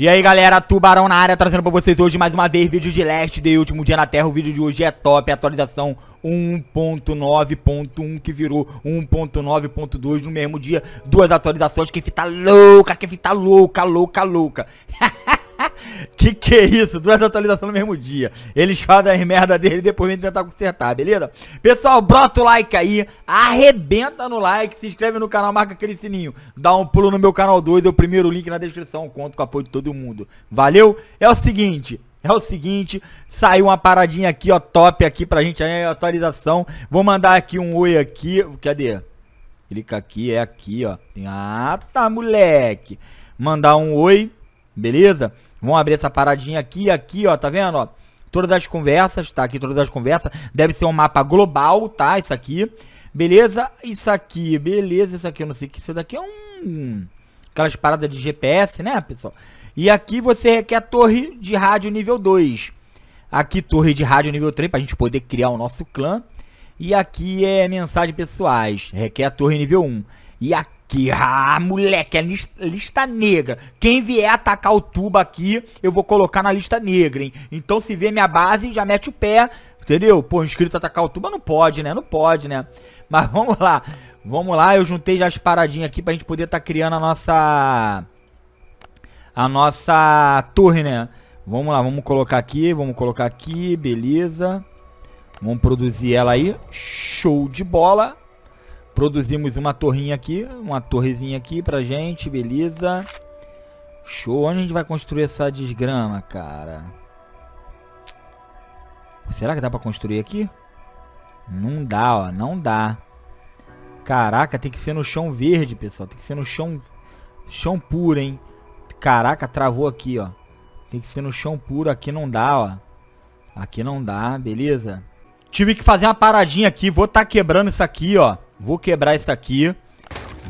E aí galera, Tubarão na área, trazendo pra vocês hoje mais uma vez vídeo de Last Day, último dia na Terra, o vídeo de hoje é top, atualização 1.9.1 que virou 1.9.2 no mesmo dia, duas atualizações, que fita tá louca, que fita tá louca, louca, louca que que é isso? Duas atualizações no mesmo dia. Eles fazem as merda dele e depois vem tentar consertar, beleza? Pessoal, brota o like aí, arrebenta no like, se inscreve no canal, marca aquele sininho. Dá um pulo no meu canal 2, é o primeiro link na descrição, conto com o apoio de todo mundo. Valeu? É o seguinte... É o seguinte, saiu uma paradinha aqui, ó, top aqui pra gente, aí é a atualização. Vou mandar aqui um oi aqui, cadê? Clica aqui, é aqui, ó. Ah, tá, moleque. Mandar um oi, beleza? Vamos abrir essa paradinha aqui, aqui, ó, tá vendo, ó? Todas as conversas, tá aqui todas as conversas. Deve ser um mapa global, tá? Isso aqui. Beleza? Isso aqui, beleza. Isso aqui, eu não sei o que isso daqui é um... Aquelas paradas de GPS, né, pessoal? E aqui você requer torre de rádio nível 2. Aqui torre de rádio nível 3 pra gente poder criar o nosso clã. E aqui é mensagem pessoais, requer torre nível 1. E aqui que Ah, moleque, é lista, negra. Quem vier atacar o tuba aqui, eu vou colocar na lista negra, hein? Então se vê minha base, já mete o pé, entendeu? Pô, inscrito atacar o tuba não pode, né? Não pode, né? Mas vamos lá. Vamos lá, eu juntei já as paradinhas aqui pra gente poder estar tá criando a nossa... A nossa torre, né? Vamos lá, vamos colocar aqui, vamos colocar aqui, beleza. Vamos produzir ela aí. Show de bola. Produzimos uma torrinha aqui, uma torrezinha aqui pra gente, beleza. Show, onde a gente vai construir essa desgrama, cara? Será que dá pra construir aqui? Não dá, ó, não dá. Caraca, tem que ser no chão verde, pessoal. Tem que ser no chão, chão puro, hein? Caraca, travou aqui, ó. Tem que ser no chão puro, aqui não dá, ó. Aqui não dá, beleza? Tive que fazer uma paradinha aqui, vou tá quebrando isso aqui, ó. Vou quebrar isso aqui.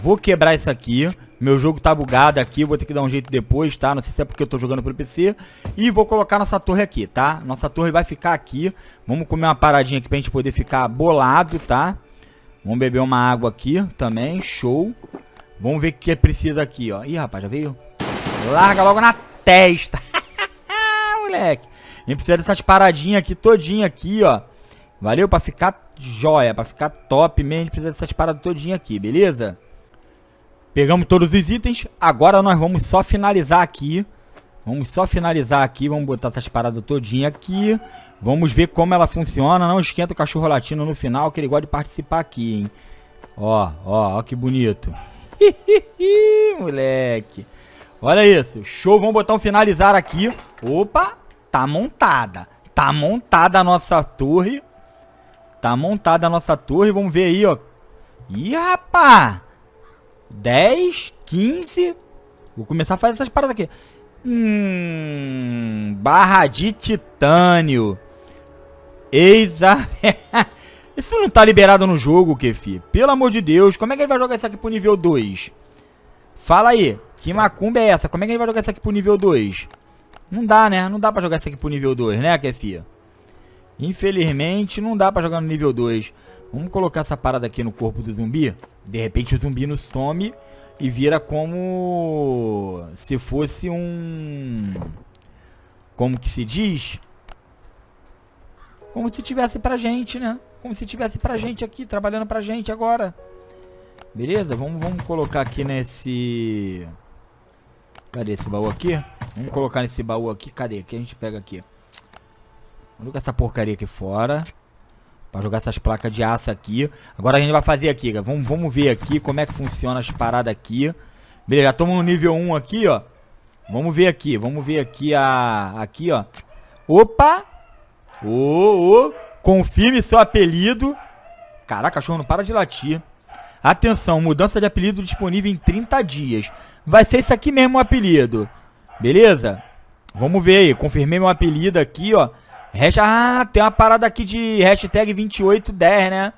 Vou quebrar isso aqui. Meu jogo tá bugado aqui, vou ter que dar um jeito depois, tá? Não sei se é porque eu tô jogando pelo PC. E vou colocar nossa torre aqui, tá? Nossa torre vai ficar aqui. Vamos comer uma paradinha aqui pra gente poder ficar bolado, tá? Vamos beber uma água aqui também, show. Vamos ver o que é preciso aqui, ó. Ih, rapaz, já veio? Larga logo na testa. Moleque. A gente precisa dessas paradinhas aqui, todinha aqui, ó. Valeu? Pra ficar joia, pra ficar top mesmo, a gente precisa dessas paradas todinha aqui, beleza? Pegamos todos os itens. Agora nós vamos só finalizar aqui. Vamos só finalizar aqui. Vamos botar essas paradas todinha aqui. Vamos ver como ela funciona. Não esquenta o cachorro latino no final, que ele gosta de participar aqui, hein? Ó, ó, ó que bonito. Moleque. Olha isso. Show. Vamos botar um finalizar aqui. Opa. Tá montada. Tá montada a nossa torre. Tá montada a nossa torre, vamos ver aí, ó. Ih, rapá! 10, 15... Vou começar a fazer essas paradas aqui. Hum... Barra de titânio. Eis a... isso não tá liberado no jogo, Kefi. Pelo amor de Deus, como é que ele vai jogar isso aqui pro nível 2? Fala aí, que macumba é essa? Como é que ele vai jogar isso aqui pro nível 2? Não dá, né? Não dá pra jogar isso aqui pro nível 2, né, Kefi? Infelizmente, não dá pra jogar no nível 2. Vamos colocar essa parada aqui no corpo do zumbi. De repente o zumbi não some e vira como se fosse um... Como que se diz? Como se tivesse pra gente, né? Como se tivesse pra gente aqui, trabalhando pra gente agora. Beleza? Vamos, vamos colocar aqui nesse... Cadê esse baú aqui? Vamos colocar nesse baú aqui. Cadê? Que a gente pega aqui. Vamos jogar essa porcaria aqui fora. Pra jogar essas placas de aço aqui. Agora a gente vai fazer aqui, Vamos, vamos ver aqui como é que funciona as paradas aqui. Beleza, já estamos no nível 1 aqui, ó. Vamos ver aqui, vamos ver aqui a... Aqui, ó. Opa! Ô, oh, oh. confirme seu apelido. Caraca, cachorro, não para de latir. Atenção, mudança de apelido disponível em 30 dias. Vai ser isso aqui mesmo o apelido. Beleza? Vamos ver aí. Confirmei meu apelido aqui, ó. Hashtag, ah, tem uma parada aqui de hashtag 2810, né?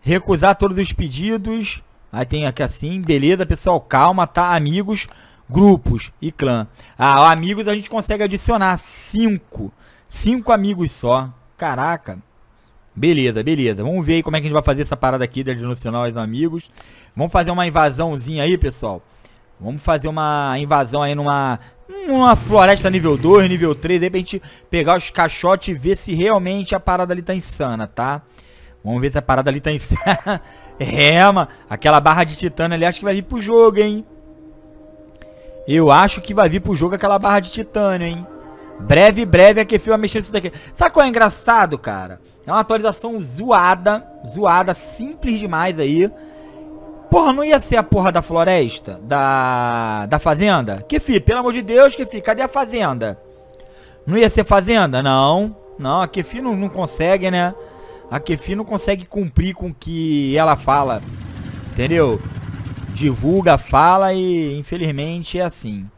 Recusar todos os pedidos. Aí tem aqui assim, beleza, pessoal, calma, tá? Amigos, grupos e clã. Ah, amigos a gente consegue adicionar cinco. Cinco amigos só. Caraca. Beleza, beleza. Vamos ver aí como é que a gente vai fazer essa parada aqui de adicionar os amigos. Vamos fazer uma invasãozinha aí, pessoal. Vamos fazer uma invasão aí numa uma floresta nível 2, nível 3, de repente pegar os caixotes e ver se realmente a parada ali tá insana, tá? Vamos ver se a parada ali tá insana. é, mano, aquela barra de titânio ali acho que vai vir pro jogo, hein? Eu acho que vai vir pro jogo aquela barra de titânio, hein? Breve, breve, aqueceu é a mexer nisso daqui. Sabe qual é engraçado, cara? É uma atualização zoada, zoada, simples demais aí. Porra, não ia ser a porra da floresta? Da. Da fazenda? Que fi, pelo amor de Deus, que fi, cadê a fazenda? Não ia ser fazenda? Não. Não, a Kefi não, não consegue, né? A Kefi não consegue cumprir com o que ela fala. Entendeu? Divulga, fala e infelizmente é assim.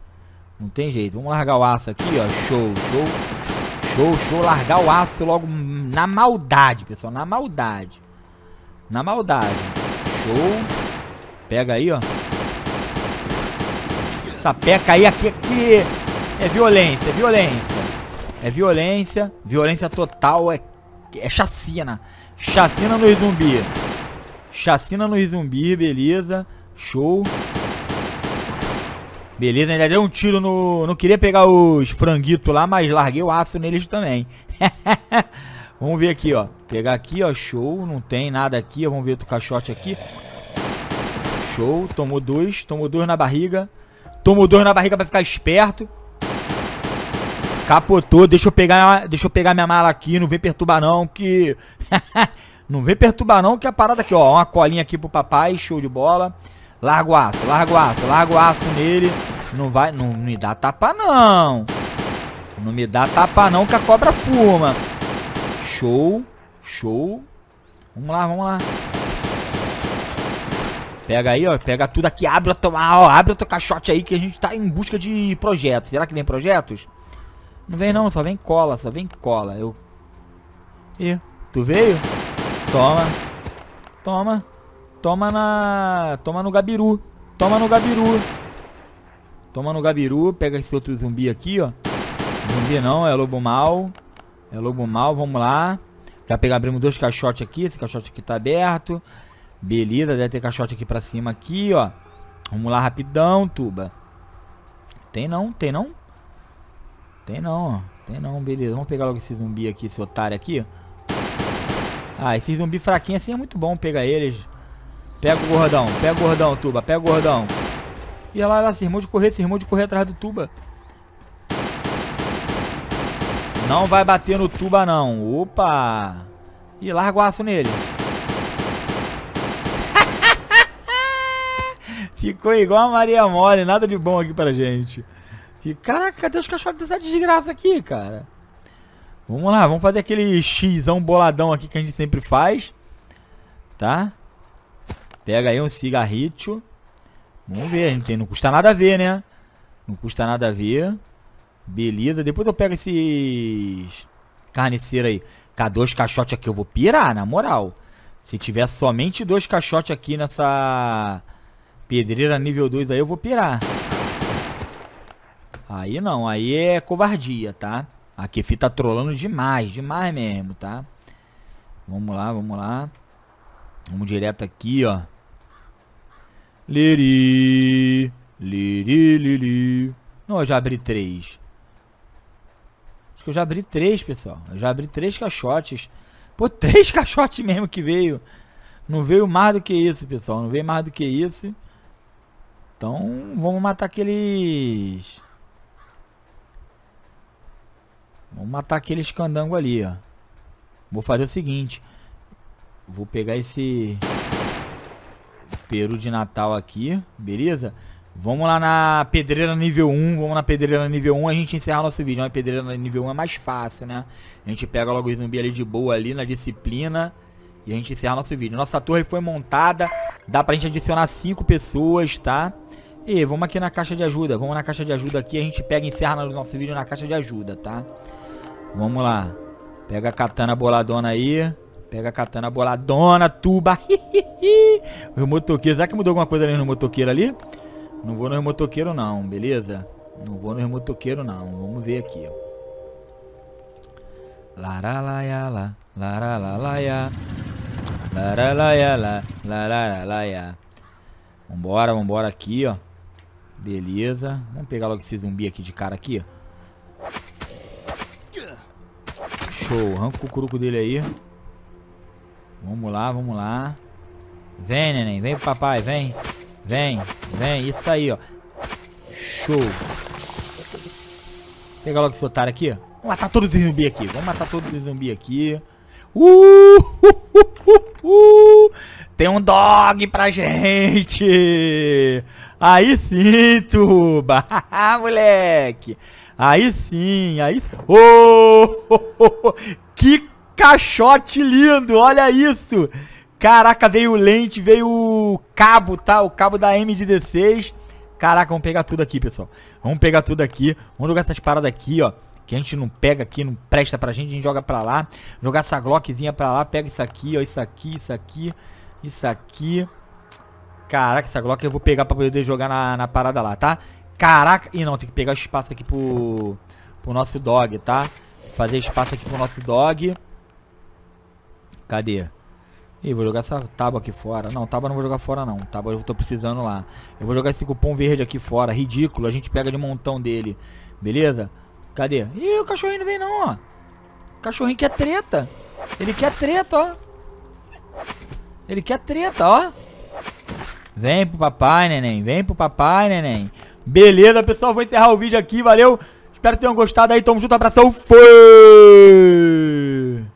Não tem jeito. Vamos largar o aço aqui, ó. Show, show. Show, show. Largar o aço logo na maldade, pessoal. Na maldade. Na maldade. Show. Pega aí, ó. Sapeca aí, aqui, aqui. É violência, é violência. É violência. Violência total é, é chacina. Chacina no zumbi. Chacina no zumbi, beleza. Show. Beleza, ainda deu um tiro no... Não queria pegar os franguitos lá, mas larguei o aço neles também. vamos ver aqui, ó. Pegar aqui, ó. Show. Não tem nada aqui. Vamos ver o caixote aqui. Show. Tomou dois. Tomou dois na barriga. Tomou dois na barriga pra ficar esperto. Capotou. Deixa eu pegar, deixa eu pegar minha mala aqui. Não vem perturbar não que... não vem perturbar não que a parada aqui, ó. Uma colinha aqui pro papai. Show de bola. Larga o aço, larga o aço, larga o aço nele. Não vai... Não me dá tapa não. Não me dá tapa não que a cobra fuma. Show. Show. Vamos lá, vamos lá. Pega aí, ó. Pega tudo aqui. Abre a ah, ó, abre o teu caixote aí que a gente tá em busca de projetos. Será que vem projetos? Não vem não, só vem cola, só vem cola. Eu... Ih, tu veio? Toma. Toma. Toma na... Toma no gabiru. Toma no gabiru. Toma no gabiru. Pega esse outro zumbi aqui, ó. Zumbi não, é lobo mal. É lobo mal, vamos lá. Já pegamos, abrimos dois caixotes aqui. Esse caixote aqui tá aberto. Beleza, deve ter caixote aqui pra cima aqui, ó. Vamos lá rapidão, tuba. Tem não, tem não? Tem não, Tem não, beleza. Vamos pegar logo esse zumbi aqui, esse otário aqui. Ah, esse zumbi fraquinho assim é muito bom pegar eles. Pega o gordão, pega o gordão, tuba, pega o gordão. E olha lá, olha lá, se irmão de correr, se irmão de correr atrás do tuba. Não vai bater no tuba não. Opa! E larga o aço nele. Ficou igual a Maria Mole, nada de bom aqui pra gente. E, caraca, cadê os cachorros dessa desgraça aqui, cara? Vamos lá, vamos fazer aquele xão boladão aqui que a gente sempre faz. Tá? Pega aí um cigarrito. Vamos ver, a gente tem, não custa nada a ver, né? Não custa nada a ver. Beleza, depois eu pego esses carniceiros aí. Cadê dois caixotes aqui eu vou pirar, na moral. Se tiver somente dois caixotes aqui nessa... Pedreira nível 2 aí eu vou pirar. Aí não, aí é covardia, tá? A Kefi tá trolando demais, demais mesmo, tá? Vamos lá, vamos lá. Vamos direto aqui, ó. Liri, liri, liri. Não, eu já abri três. Acho que eu já abri três, pessoal. Eu já abri três caixotes. Pô, três caixotes mesmo que veio. Não veio mais do que isso, pessoal. Não veio mais do que isso. Então, vamos matar aqueles... Vamos matar aqueles candango ali, ó. Vou fazer o seguinte. Vou pegar esse... Peru de Natal aqui, beleza? Vamos lá na pedreira nível 1, vamos na pedreira nível 1, a gente encerra nosso vídeo. Na pedreira nível 1 é mais fácil, né? A gente pega logo o zumbi ali de boa ali na disciplina e a gente encerra nosso vídeo. Nossa torre foi montada, dá pra gente adicionar 5 pessoas, tá? E vamos aqui na caixa de ajuda. Vamos na caixa de ajuda aqui. A gente pega e encerra no nosso vídeo na caixa de ajuda, tá? Vamos lá. Pega a katana boladona aí. Pega a katana boladona, tuba. o motoqueiro. Será que mudou alguma coisa ali no motoqueiro ali? Não vou no motoqueiro não, beleza? Não vou no motoqueiro não. Vamos ver aqui. Laralaia lá, laralalaia. Laralaia lá, laralalaia. Vambora, vambora aqui, ó. Beleza. Vamos pegar logo esse zumbi aqui de cara aqui. Show. Arranca o cucuruco dele aí. Vamos lá, vamos lá. Vem, neném. Vem pro papai. Vem. Vem. Vem. Isso aí, ó. Show. Pegar logo esse otário aqui. Vamos matar todos os zumbis aqui. Vamos matar todos os zumbis aqui. Uh! uh, uh, uh, Tem um dog pra gente. Aí sim, tuba. moleque. Aí sim, aí sim. Oh, oh, oh, que caixote lindo, olha isso. Caraca, veio lente, veio o cabo, tá? O cabo da M16. Caraca, vamos pegar tudo aqui, pessoal. Vamos pegar tudo aqui. Vamos jogar essas paradas aqui, ó. Que a gente não pega aqui, não presta pra gente, a gente joga pra lá. Jogar essa glockzinha pra lá, pega isso aqui, ó. Isso aqui, isso aqui, isso aqui. Caraca, essa Glock eu vou pegar pra poder jogar na, na parada lá, tá? Caraca. Ih, não, tem que pegar espaço aqui pro, pro nosso dog, tá? Fazer espaço aqui pro nosso dog. Cadê? Ih, vou jogar essa tábua aqui fora. Não, tábua não vou jogar fora não. Tábua eu tô precisando lá. Eu vou jogar esse cupom verde aqui fora. Ridículo, a gente pega de montão dele. Beleza? Cadê? Ih, o cachorrinho não vem não, ó. O cachorrinho quer treta. Ele quer treta, ó. Ele quer treta, ó. Vem pro papai, neném. Vem pro papai, neném. Beleza, pessoal. Vou encerrar o vídeo aqui. Valeu. Espero que tenham gostado aí. Tamo junto. Abração. Fui!